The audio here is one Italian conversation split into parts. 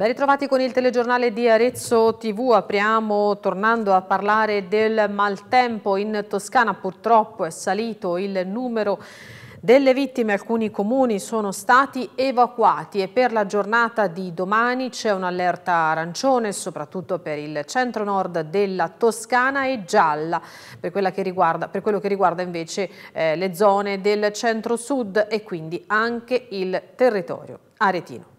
Ben ritrovati con il telegiornale di Arezzo TV, apriamo tornando a parlare del maltempo in Toscana, purtroppo è salito il numero delle vittime alcuni comuni sono stati evacuati e per la giornata di domani c'è un'allerta arancione soprattutto per il centro-nord della Toscana e gialla per, che riguarda, per quello che riguarda invece eh, le zone del centro-sud e quindi anche il territorio aretino.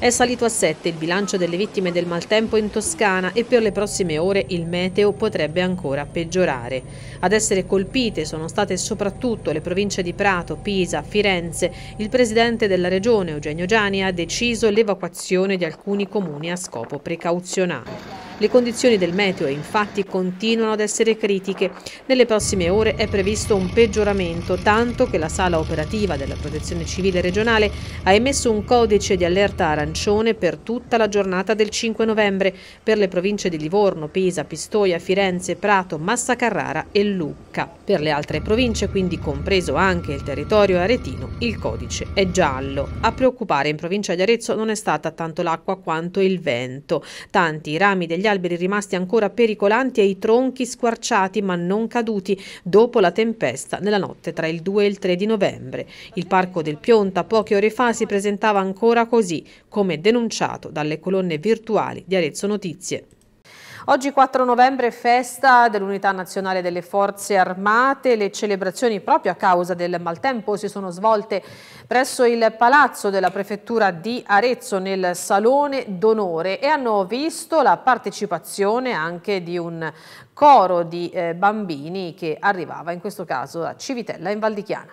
È salito a 7 il bilancio delle vittime del maltempo in Toscana e per le prossime ore il meteo potrebbe ancora peggiorare. Ad essere colpite sono state soprattutto le province di Prato, Pisa, Firenze. Il presidente della regione, Eugenio Giani, ha deciso l'evacuazione di alcuni comuni a scopo precauzionale. Le condizioni del meteo infatti continuano ad essere critiche. Nelle prossime ore è previsto un peggioramento, tanto che la sala operativa della Protezione Civile regionale ha emesso un codice di allerta arancione per tutta la giornata del 5 novembre per le province di Livorno, Pisa, Pistoia, Firenze, Prato, Massa Carrara e Lucca. Per le altre province, quindi compreso anche il territorio aretino, il codice è giallo. A preoccupare in provincia di Arezzo non è stata tanto l'acqua quanto il vento. Tanti i rami degli alberi rimasti ancora pericolanti e i tronchi squarciati ma non caduti dopo la tempesta nella notte tra il 2 e il 3 di novembre. Il parco del Pionta poche ore fa si presentava ancora così, come denunciato dalle colonne virtuali di Arezzo Notizie. Oggi 4 novembre festa dell'Unità Nazionale delle Forze Armate, le celebrazioni proprio a causa del maltempo si sono svolte presso il Palazzo della Prefettura di Arezzo nel Salone d'Onore e hanno visto la partecipazione anche di un coro di eh, bambini che arrivava in questo caso a Civitella in Valdichiana.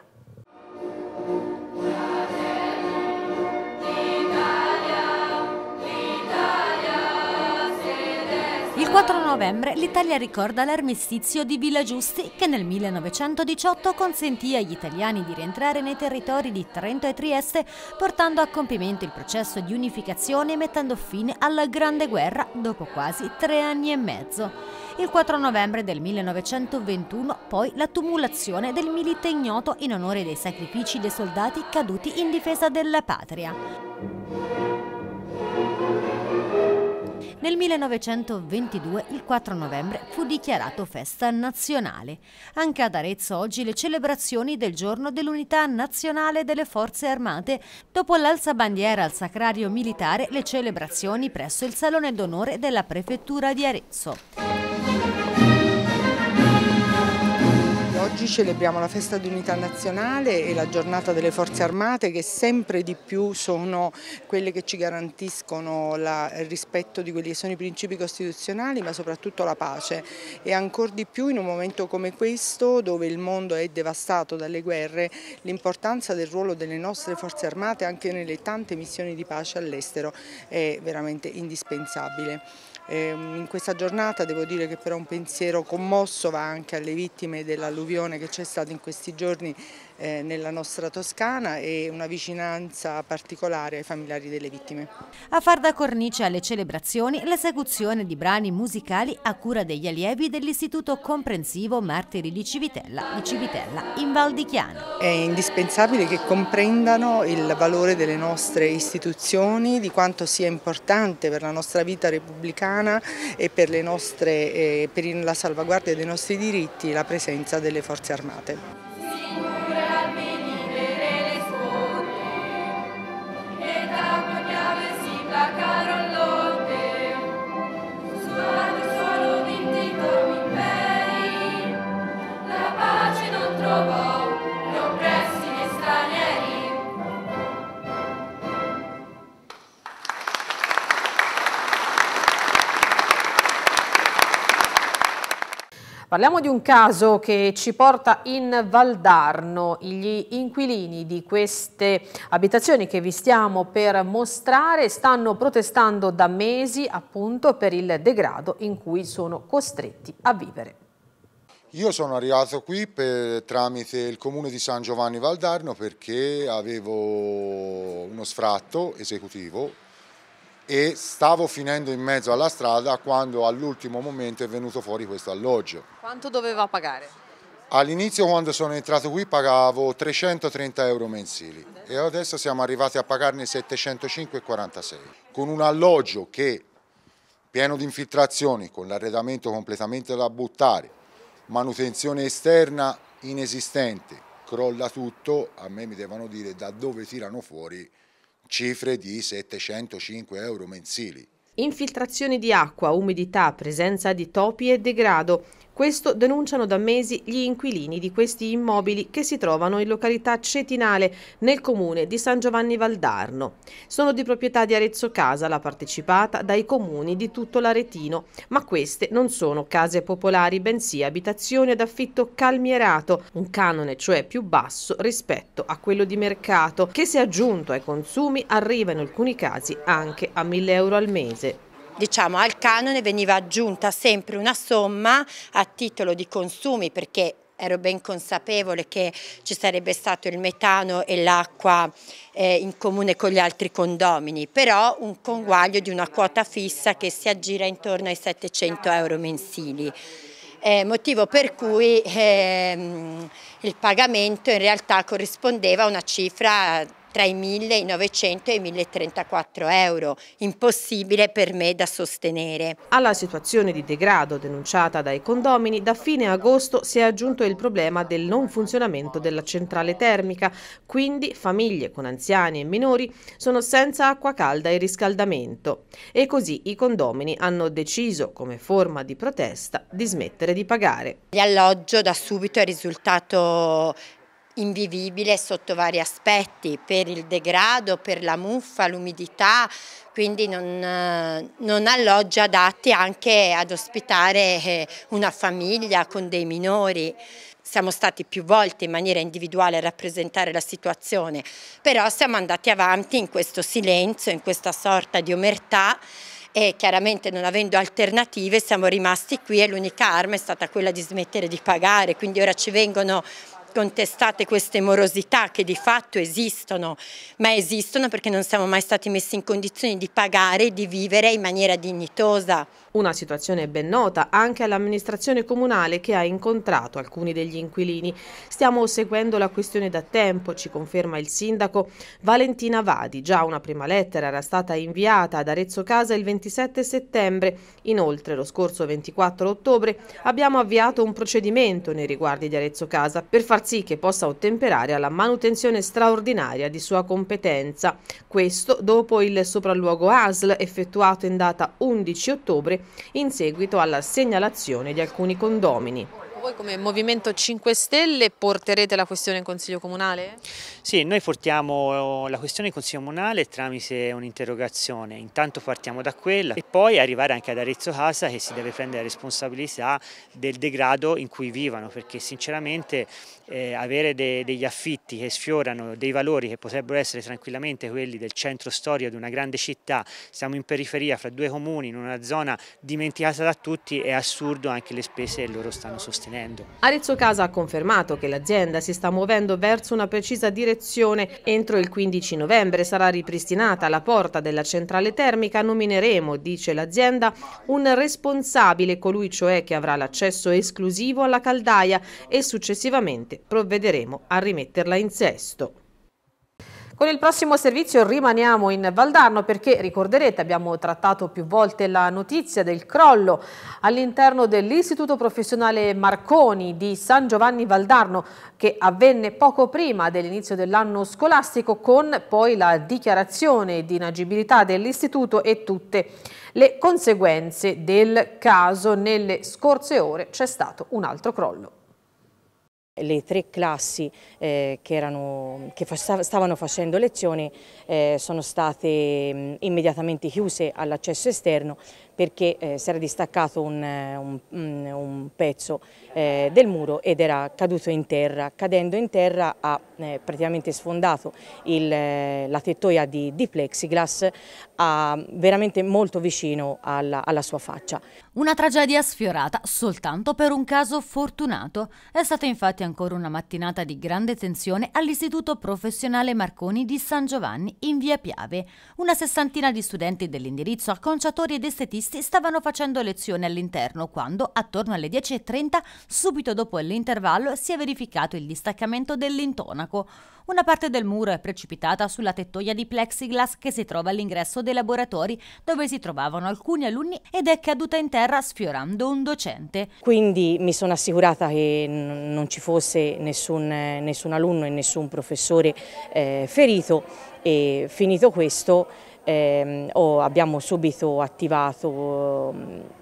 Il 4 novembre l'Italia ricorda l'armistizio di Villa Giusti che nel 1918 consentì agli italiani di rientrare nei territori di Trento e Trieste portando a compimento il processo di unificazione e mettendo fine alla Grande Guerra dopo quasi tre anni e mezzo. Il 4 novembre del 1921 poi l'attumulazione del milite ignoto in onore dei sacrifici dei soldati caduti in difesa della patria. Nel 1922, il 4 novembre, fu dichiarato festa nazionale. Anche ad Arezzo oggi le celebrazioni del giorno dell'unità nazionale delle forze armate. Dopo l'alza bandiera al sacrario militare, le celebrazioni presso il Salone d'Onore della Prefettura di Arezzo. Oggi celebriamo la festa d'unità nazionale e la giornata delle forze armate che sempre di più sono quelle che ci garantiscono la, il rispetto di quelli che sono i principi costituzionali ma soprattutto la pace e ancora di più in un momento come questo dove il mondo è devastato dalle guerre l'importanza del ruolo delle nostre forze armate anche nelle tante missioni di pace all'estero è veramente indispensabile. Ehm, in questa giornata devo dire che però un pensiero commosso va anche alle vittime dell'alluvione che c'è stata in questi giorni eh, nella nostra Toscana e una vicinanza particolare ai familiari delle vittime. A far da cornice alle celebrazioni l'esecuzione di brani musicali a cura degli allievi dell'Istituto Comprensivo Martiri di Civitella di Civitella in Val di Chiana. È indispensabile che comprendano il valore delle nostre istituzioni, di quanto sia importante per la nostra vita repubblicana e per, nostre, eh, per la salvaguardia dei nostri diritti la presenza delle forze armate. Parliamo di un caso che ci porta in Valdarno. Gli inquilini di queste abitazioni che vi stiamo per mostrare stanno protestando da mesi appunto per il degrado in cui sono costretti a vivere. Io sono arrivato qui per, tramite il comune di San Giovanni Valdarno perché avevo uno sfratto esecutivo e stavo finendo in mezzo alla strada quando all'ultimo momento è venuto fuori questo alloggio. Quanto doveva pagare? All'inizio quando sono entrato qui pagavo 330 euro mensili adesso? e adesso siamo arrivati a pagarne 705,46 con un alloggio che pieno di infiltrazioni, con l'arredamento completamente da buttare, manutenzione esterna inesistente, crolla tutto, a me mi devono dire da dove tirano fuori cifre di 705 euro mensili. Infiltrazioni di acqua, umidità, presenza di topi e degrado. Questo denunciano da mesi gli inquilini di questi immobili che si trovano in località Cetinale, nel comune di San Giovanni Valdarno. Sono di proprietà di Arezzo Casa, la partecipata dai comuni di tutto l'Aretino, ma queste non sono case popolari, bensì abitazioni ad affitto calmierato, un canone cioè più basso rispetto a quello di mercato, che se aggiunto ai consumi arriva in alcuni casi anche a 1000 euro al mese diciamo, al canone veniva aggiunta sempre una somma a titolo di consumi perché ero ben consapevole che ci sarebbe stato il metano e l'acqua eh, in comune con gli altri condomini, però un conguaglio di una quota fissa che si aggira intorno ai 700 euro mensili. Eh, motivo per cui ehm, il pagamento in realtà corrispondeva a una cifra tra i 1.900 e i 1.034 euro, impossibile per me da sostenere. Alla situazione di degrado denunciata dai condomini, da fine agosto si è aggiunto il problema del non funzionamento della centrale termica, quindi famiglie con anziani e minori sono senza acqua calda e riscaldamento. E così i condomini hanno deciso, come forma di protesta, di smettere di pagare. L'alloggio da subito è risultato invivibile sotto vari aspetti, per il degrado, per la muffa, l'umidità, quindi non, non ha adatti anche ad ospitare eh, una famiglia con dei minori siamo stati più volte in maniera individuale a rappresentare la situazione, però siamo andati avanti in questo silenzio, in questa sorta di omertà e chiaramente non avendo alternative siamo rimasti qui e l'unica arma è stata quella di smettere di pagare, quindi ora ci vengono contestate queste morosità che di fatto esistono, ma esistono perché non siamo mai stati messi in condizioni di pagare e di vivere in maniera dignitosa. Una situazione ben nota anche all'amministrazione comunale che ha incontrato alcuni degli inquilini. Stiamo seguendo la questione da tempo, ci conferma il sindaco Valentina Vadi. Già una prima lettera era stata inviata ad Arezzo Casa il 27 settembre. Inoltre lo scorso 24 ottobre abbiamo avviato un procedimento nei riguardi di Arezzo Casa per far sì che possa ottemperare alla manutenzione straordinaria di sua competenza. Questo dopo il sopralluogo ASL effettuato in data 11 ottobre in seguito alla segnalazione di alcuni condomini. Voi come Movimento 5 Stelle porterete la questione in Consiglio Comunale? Sì, noi portiamo eh, la questione in Consiglio Comunale tramite un'interrogazione, intanto partiamo da quella e poi arrivare anche ad Arezzo Casa che si deve prendere la responsabilità del degrado in cui vivono perché sinceramente eh, avere de degli affitti che sfiorano dei valori che potrebbero essere tranquillamente quelli del centro storico di una grande città, siamo in periferia fra due comuni in una zona dimenticata da tutti, è assurdo anche le spese che loro stanno sostenendo avvenendo. Arezzo Casa ha confermato che l'azienda si sta muovendo verso una precisa direzione. Entro il 15 novembre sarà ripristinata la porta della centrale termica. Nomineremo, dice l'azienda, un responsabile, colui cioè che avrà l'accesso esclusivo alla caldaia e successivamente provvederemo a rimetterla in sesto. Con il prossimo servizio rimaniamo in Valdarno perché ricorderete abbiamo trattato più volte la notizia del crollo all'interno dell'Istituto Professionale Marconi di San Giovanni Valdarno che avvenne poco prima dell'inizio dell'anno scolastico con poi la dichiarazione di inagibilità dell'istituto e tutte le conseguenze del caso. Nelle scorse ore c'è stato un altro crollo. Le tre classi eh, che, erano, che, stavano facendo lezioni eh, sono state mh, mm, immediatamente chiuse all'accesso esterno perché eh, si era distaccato un, eh, un, mm, un pezzo eh, del muro ed era caduto in terra. Cadendo in terra ha eh, praticamente sfondato il, eh, la tettoia di, di plexiglass a, veramente molto vicino alla, alla sua faccia. Una tragedia sfiorata soltanto per un caso fortunato. È stata infatti ancora una mattinata di grande tensione all'Istituto Professionale Marconi di San Giovanni in via Piave. Una sessantina di studenti dell'indirizzo acconciatori ed estetisti giornalisti stavano facendo lezione all'interno quando, attorno alle 10.30, subito dopo l'intervallo, si è verificato il distaccamento dell'intonaco. Una parte del muro è precipitata sulla tettoia di plexiglass che si trova all'ingresso dei laboratori dove si trovavano alcuni alunni ed è caduta in terra sfiorando un docente. Quindi mi sono assicurata che non ci fosse nessun, nessun alunno e nessun professore eh, ferito e finito questo eh, oh, abbiamo subito attivato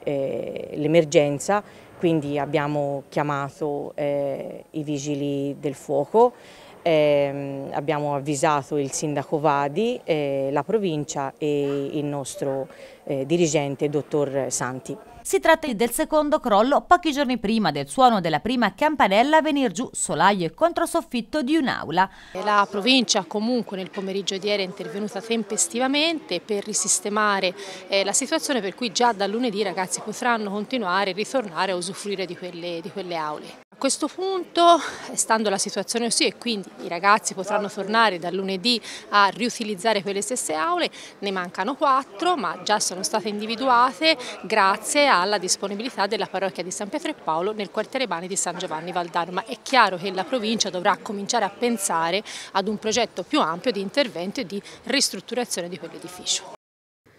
eh, l'emergenza, quindi abbiamo chiamato eh, i vigili del fuoco, ehm, abbiamo avvisato il sindaco Vadi, eh, la provincia e il nostro eh, dirigente dottor Santi. Si tratta del secondo crollo pochi giorni prima del suono della prima campanella a venir giù solaio e controsoffitto di un'aula. La provincia comunque nel pomeriggio di ieri è intervenuta tempestivamente per risistemare eh, la situazione per cui già da lunedì i ragazzi potranno continuare, e ritornare a usufruire di quelle, di quelle aule. A questo punto, eh, stando la situazione così e quindi i ragazzi potranno tornare dal lunedì a riutilizzare quelle stesse aule, ne mancano quattro ma già sono state individuate grazie a sia alla disponibilità della parrocchia di San Pietro e Paolo nel quartiere Bani di San Giovanni Valdarma. È chiaro che la provincia dovrà cominciare a pensare ad un progetto più ampio di intervento e di ristrutturazione di quell'edificio.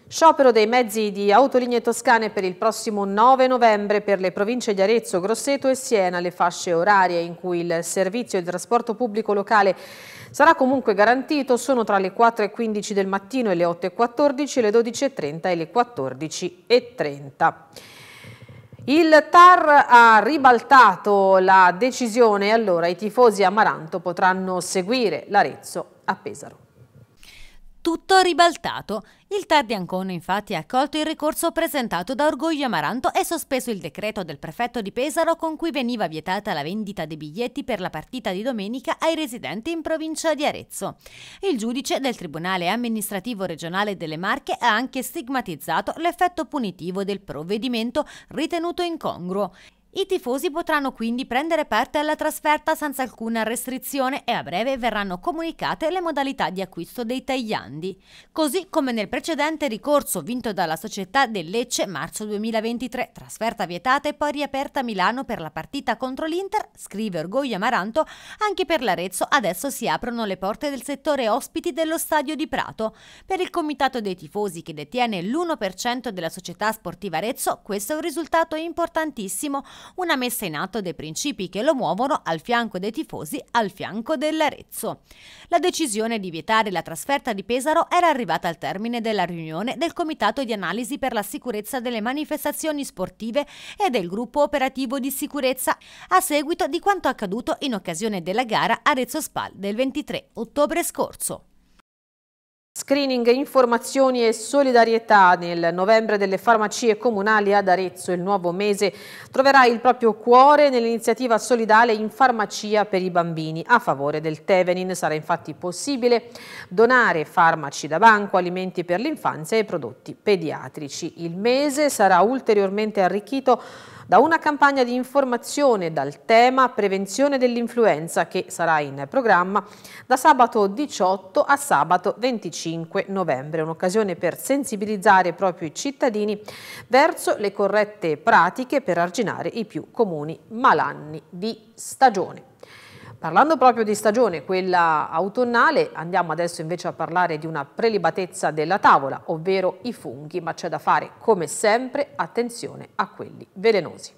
Sciopero dei mezzi di autolinee toscane per il prossimo 9 novembre per le province di Arezzo, Grosseto e Siena, le fasce orarie in cui il servizio di trasporto pubblico locale sarà comunque garantito sono tra le 4.15 del mattino e le 8.14, le 12.30 e le 14.30. Il TAR ha ribaltato la decisione e allora i tifosi amaranto potranno seguire l'Arezzo a Pesaro tutto ribaltato. Il TAR di Ancona infatti ha accolto il ricorso presentato da Orgoglio Amaranto e sospeso il decreto del prefetto di Pesaro con cui veniva vietata la vendita dei biglietti per la partita di domenica ai residenti in provincia di Arezzo. Il giudice del Tribunale amministrativo regionale delle Marche ha anche stigmatizzato l'effetto punitivo del provvedimento ritenuto incongruo. I tifosi potranno quindi prendere parte alla trasferta senza alcuna restrizione e a breve verranno comunicate le modalità di acquisto dei tagliandi, così come nel precedente ricorso vinto dalla società del Lecce marzo 2023, trasferta vietata e poi riaperta a Milano per la partita contro l'Inter, scrive Orgoglio Amaranto, anche per l'Arezzo adesso si aprono le porte del settore ospiti dello stadio di Prato. Per il comitato dei tifosi che detiene l'1% della società sportiva Arezzo, questo è un risultato importantissimo una messa in atto dei principi che lo muovono al fianco dei tifosi, al fianco dell'Arezzo. La decisione di vietare la trasferta di Pesaro era arrivata al termine della riunione del Comitato di Analisi per la Sicurezza delle Manifestazioni Sportive e del Gruppo Operativo di Sicurezza a seguito di quanto accaduto in occasione della gara Arezzo Spal del 23 ottobre scorso. Screening, informazioni e solidarietà nel novembre delle farmacie comunali ad Arezzo. Il nuovo mese troverà il proprio cuore nell'iniziativa solidale in farmacia per i bambini. A favore del Tevenin sarà infatti possibile donare farmaci da banco, alimenti per l'infanzia e prodotti pediatrici. Il mese sarà ulteriormente arricchito da una campagna di informazione dal tema prevenzione dell'influenza che sarà in programma da sabato 18 a sabato 25 novembre, un'occasione per sensibilizzare proprio i cittadini verso le corrette pratiche per arginare i più comuni malanni di stagione. Parlando proprio di stagione, quella autunnale, andiamo adesso invece a parlare di una prelibatezza della tavola, ovvero i funghi, ma c'è da fare come sempre attenzione a quelli velenosi.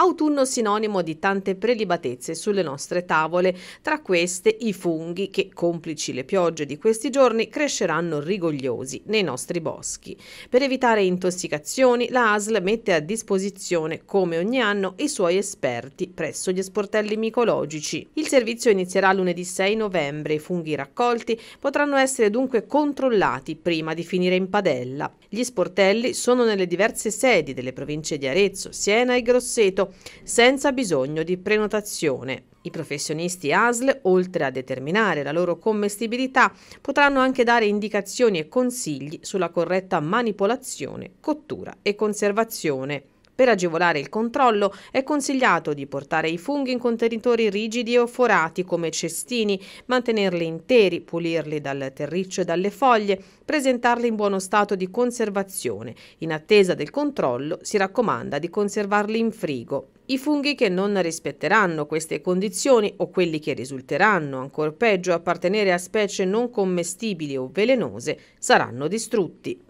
Autunno sinonimo di tante prelibatezze sulle nostre tavole, tra queste i funghi che, complici le piogge di questi giorni, cresceranno rigogliosi nei nostri boschi. Per evitare intossicazioni, la ASL mette a disposizione, come ogni anno, i suoi esperti presso gli sportelli micologici. Il servizio inizierà lunedì 6 novembre. I funghi raccolti potranno essere dunque controllati prima di finire in padella. Gli sportelli sono nelle diverse sedi delle province di Arezzo, Siena e Grosseto senza bisogno di prenotazione. I professionisti ASL, oltre a determinare la loro commestibilità, potranno anche dare indicazioni e consigli sulla corretta manipolazione, cottura e conservazione. Per agevolare il controllo è consigliato di portare i funghi in contenitori rigidi o forati come cestini, mantenerli interi, pulirli dal terriccio e dalle foglie, presentarli in buono stato di conservazione. In attesa del controllo si raccomanda di conservarli in frigo. I funghi che non rispetteranno queste condizioni o quelli che risulteranno, ancor peggio, appartenere a specie non commestibili o velenose, saranno distrutti.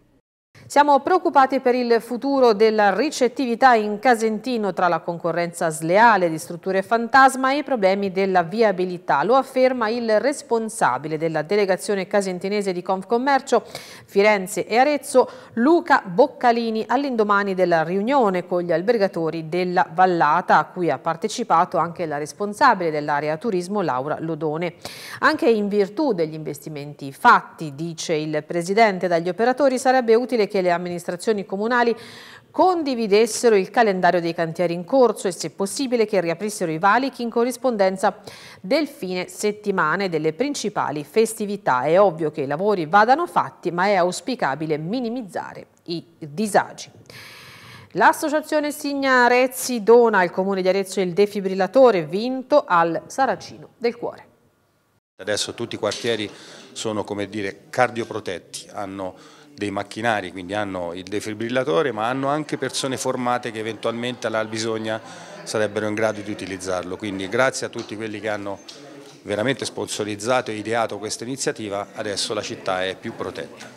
Siamo preoccupati per il futuro della ricettività in Casentino tra la concorrenza sleale di strutture fantasma e i problemi della viabilità. Lo afferma il responsabile della delegazione casentinese di Confcommercio Firenze e Arezzo, Luca Boccalini, all'indomani della riunione con gli albergatori della Vallata, a cui ha partecipato anche la responsabile dell'area turismo Laura Lodone. Anche in virtù degli investimenti fatti, dice il Presidente, dagli operatori sarebbe utile che che le amministrazioni comunali condividessero il calendario dei cantieri in corso e se possibile che riaprissero i valichi in corrispondenza del fine settimana e delle principali festività. È ovvio che i lavori vadano fatti ma è auspicabile minimizzare i disagi. L'associazione Signa Arezzi dona al comune di Arezzo il defibrillatore vinto al Saracino del Cuore. Adesso tutti i quartieri sono come dire cardioprotetti, hanno dei macchinari, quindi hanno il defibrillatore, ma hanno anche persone formate che eventualmente alla bisogna sarebbero in grado di utilizzarlo. Quindi grazie a tutti quelli che hanno veramente sponsorizzato e ideato questa iniziativa, adesso la città è più protetta.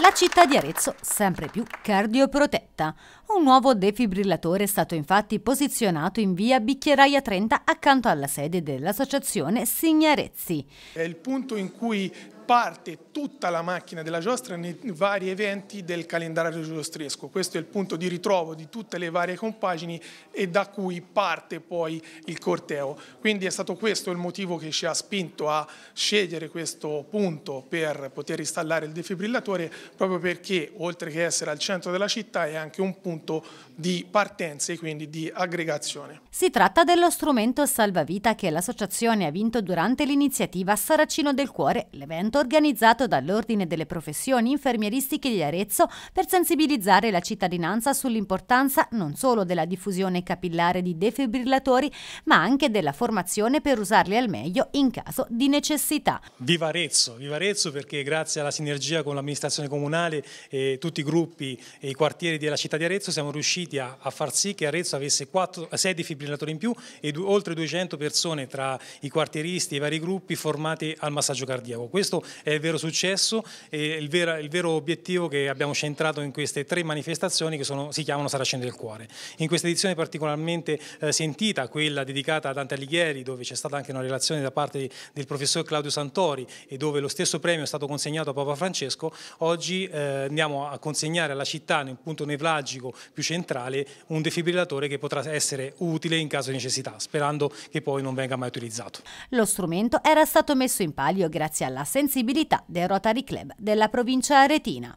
La città di Arezzo sempre più cardioprotetta. Un nuovo defibrillatore è stato infatti posizionato in via Bicchieraia 30 accanto alla sede dell'associazione Signarezzi. È il punto in cui parte tutta la macchina della giostra nei vari eventi del calendario giostresco. Questo è il punto di ritrovo di tutte le varie compagini e da cui parte poi il corteo. Quindi è stato questo il motivo che ci ha spinto a scegliere questo punto per poter installare il defibrillatore, proprio perché oltre che essere al centro della città è anche un punto di partenza e quindi di aggregazione. Si tratta dello strumento salvavita che l'associazione ha vinto durante l'iniziativa Saracino del Cuore, l'evento organizzato dall'Ordine delle professioni infermieristiche di Arezzo per sensibilizzare la cittadinanza sull'importanza non solo della diffusione capillare di defibrillatori, ma anche della formazione per usarli al meglio in caso di necessità. Viva Arezzo, viva Arezzo perché grazie alla sinergia con l'amministrazione comunale e tutti i gruppi e i quartieri della città di Arezzo siamo riusciti a, a far sì che Arezzo avesse 4, 6 defibrillatori in più e oltre 200 persone tra i quartieristi e i vari gruppi formati al massaggio cardiaco. Questo è il vero successo e il vero, il vero obiettivo che abbiamo centrato in queste tre manifestazioni che sono, si chiamano Saraceni del Cuore. In questa edizione particolarmente eh, sentita, quella dedicata a Dante Alighieri, dove c'è stata anche una relazione da parte di, del professor Claudio Santori e dove lo stesso premio è stato consegnato a Papa Francesco, oggi eh, andiamo a consegnare alla città, nel punto nevragico più centrale, un defibrillatore che potrà essere utile in caso di necessità, sperando che poi non venga mai utilizzato. Lo strumento era stato messo in palio grazie all'assenza sensibilità del Rotary Club della provincia aretina.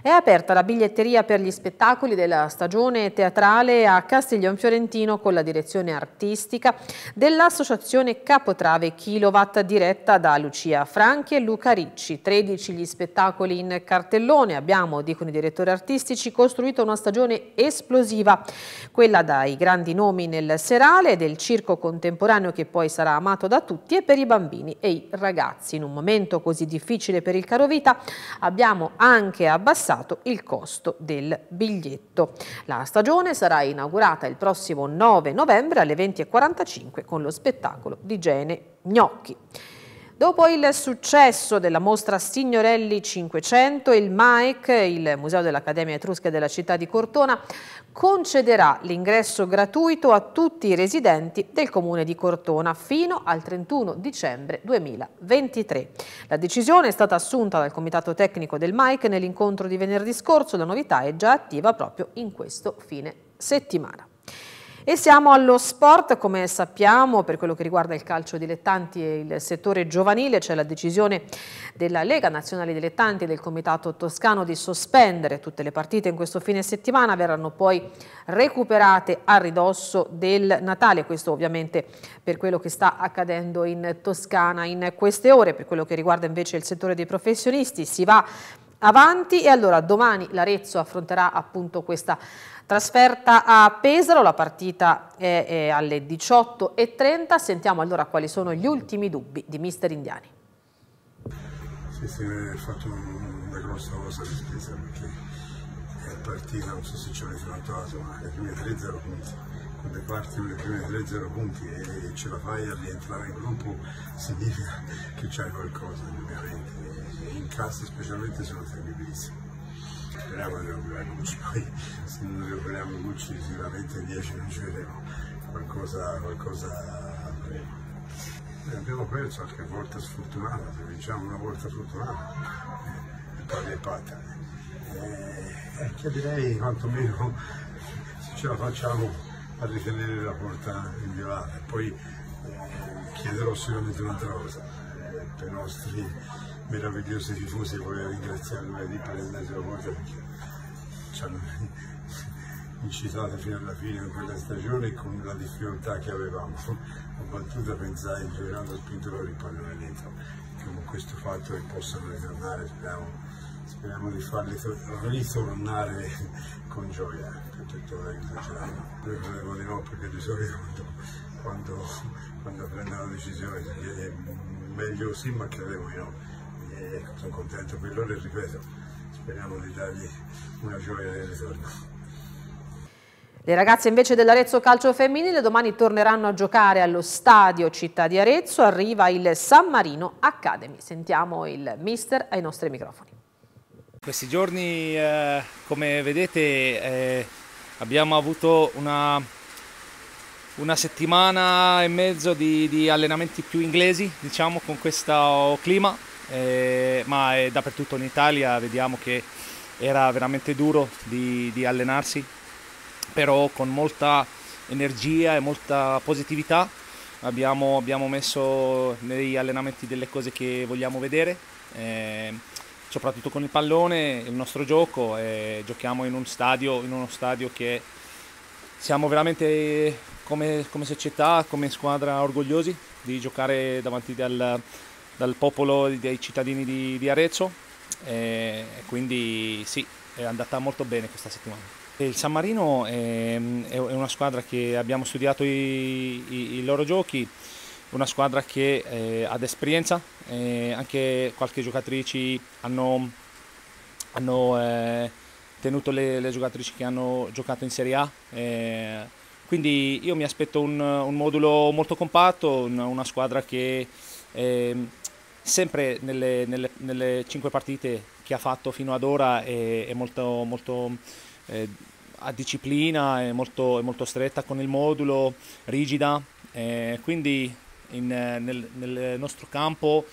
È aperta la biglietteria per gli spettacoli della stagione teatrale a Castiglion Fiorentino con la direzione artistica dell'associazione Capotrave Kilowatt diretta da Lucia Franchi e Luca Ricci. 13 gli spettacoli in cartellone. Abbiamo, dicono i direttori artistici, costruito una stagione esplosiva, quella dai grandi nomi nel serale del circo contemporaneo che poi sarà amato da tutti e per i bambini e i ragazzi. In un momento così difficile per il caro vita abbiamo anche abbassato fissato il costo del biglietto. La stagione sarà inaugurata il prossimo 9 novembre alle 20.45 con lo spettacolo di Gene Gnocchi. Dopo il successo della mostra Signorelli 500, il MAEC, il Museo dell'Accademia Etrusca della città di Cortona, concederà l'ingresso gratuito a tutti i residenti del comune di Cortona fino al 31 dicembre 2023. La decisione è stata assunta dal comitato tecnico del MAEC nell'incontro di venerdì scorso, la novità è già attiva proprio in questo fine settimana. E siamo allo sport, come sappiamo, per quello che riguarda il calcio dilettanti e il settore giovanile, c'è la decisione della Lega Nazionale Dilettanti e del Comitato Toscano di sospendere tutte le partite in questo fine settimana, verranno poi recuperate a ridosso del Natale, questo ovviamente per quello che sta accadendo in Toscana in queste ore, per quello che riguarda invece il settore dei professionisti, si va avanti e allora domani l'Arezzo affronterà appunto questa Trasferta a Pesaro, la partita è, è alle 18.30, sentiamo allora quali sono gli ultimi dubbi di mister Indiani. Sì, sì, è fatto una grossa cosa di spesa perché è partita, non so se ci avete notato, ma le prime 3-0 punti. Quando parti con le prime 3-0 punti e ce la fai a rientrare in gruppo significa che c'hai qualcosa, ovviamente. E in casa specialmente sono terribilissimi speriamo di non vengono poi se non recuperiamo Gucci sicuramente 10 non ci vedremo qualcosa, qualcosa avremo abbiamo perso qualche volta sfortunata se vinciamo una volta sfortunata e eh, poi le patate eh, e chiederei quantomeno se ce la facciamo a ritenere la porta inviolata poi eh, chiederò sicuramente un'altra cosa eh, per i nostri meravigliosi tifosi volevo ringraziare lunedì per l'ennesima volta perché ci hanno incitato fino alla fine di quella stagione con la difficoltà che avevamo. Ho battuto a pensare in girando spinto il pallone dentro, che con questo fatto che possano ritornare, speriamo, speriamo di farli ritornare con gioia per tutto l'esagerato. Io volevo di no perché di solito quando, quando, quando prendo una decisione è eh, meglio sì ma credevo di no. Ecco, sono contento per loro e ripeto, speriamo di dargli una gioia del ritorno. Le ragazze invece dell'Arezzo Calcio Femminile domani torneranno a giocare allo stadio Città di Arezzo, arriva il San Marino Academy. Sentiamo il mister ai nostri microfoni. Questi giorni, eh, come vedete, eh, abbiamo avuto una, una, settimana e mezzo di, di allenamenti più inglesi, diciamo, con questo clima eh, ma è dappertutto in Italia vediamo che era veramente duro di, di allenarsi, però con molta energia e molta positività abbiamo, abbiamo messo negli allenamenti delle cose che vogliamo vedere. Eh, soprattutto con il pallone, il nostro gioco, eh, giochiamo in, un stadio, in uno stadio che siamo veramente come, come, società, come squadra orgogliosi di giocare davanti al, dal popolo dei cittadini di, di Arezzo e quindi sì, è andata molto bene questa settimana. Il San Marino è, è una squadra che abbiamo studiato i, i, i loro giochi, una squadra che eh, ad esperienza, eh, anche qualche giocatrice hanno, hanno eh, tenuto le, le, giocatrici che hanno giocato in Serie A. Eh, quindi io mi aspetto un, un modulo molto compatto, una, una squadra che ehm, sempre nelle, nelle, nelle, cinque partite che ha fatto fino ad ora è, è molto, molto eh, a disciplina, è molto, è molto, stretta con il modulo, rigida, eh, quindi in, nel, nel, nostro campo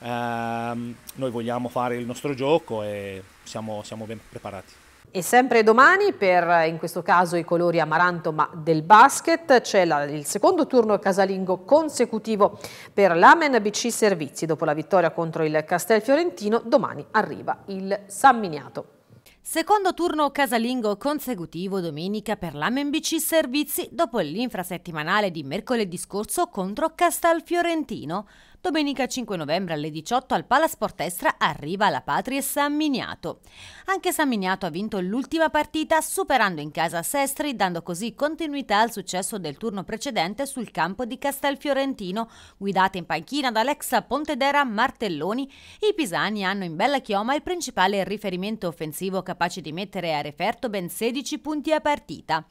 eh, noi vogliamo fare il nostro gioco e siamo, siamo ben preparati. E sempre domani per in questo caso i colori amaranto ma del basket c'è il secondo turno casalingo consecutivo per l'Amen BC Servizi. Dopo la vittoria contro il Castel Fiorentino domani arriva il San Miniato. Secondo turno casalingo consecutivo domenica per l'AMBC Servizi dopo l'infrasettimanale di mercoledì scorso contro Castel Fiorentino. Domenica 5 novembre alle 18 al Palasport Estra arriva la Patria San Miniato. Anche San Miniato ha vinto l'ultima partita superando in casa Sestri dando così continuità al successo del turno precedente sul campo di Castelfiorentino. Guidate in panchina da Alexa Pontedera Martelloni, i pisani hanno in bella chioma il principale riferimento offensivo capace di mettere a referto ben 16 punti a partita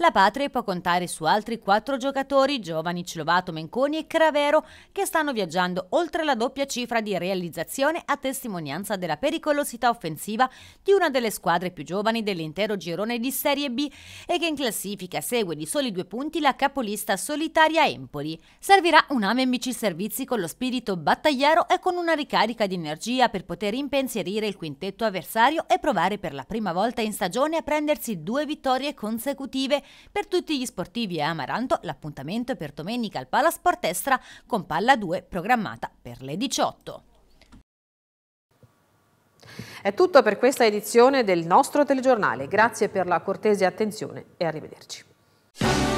la Patria può contare su altri quattro giocatori, Giovani, Clovato, Menconi e Cravero, che stanno viaggiando oltre la doppia cifra di realizzazione a testimonianza della pericolosità offensiva di una delle squadre più giovani dell'intero girone di Serie B e che in classifica segue di soli due punti la capolista solitaria Empoli. Servirà un AMMC Servizi con lo spirito battagliero e con una ricarica di energia per poter impensierire il quintetto avversario e provare per la prima volta in stagione a prendersi due vittorie consecutive per tutti gli sportivi a eh, Amaranto l'appuntamento è per domenica al Palasport Estra con Palla 2 programmata per le 18. È tutto per questa edizione del nostro telegiornale. Grazie per la cortese attenzione e arrivederci.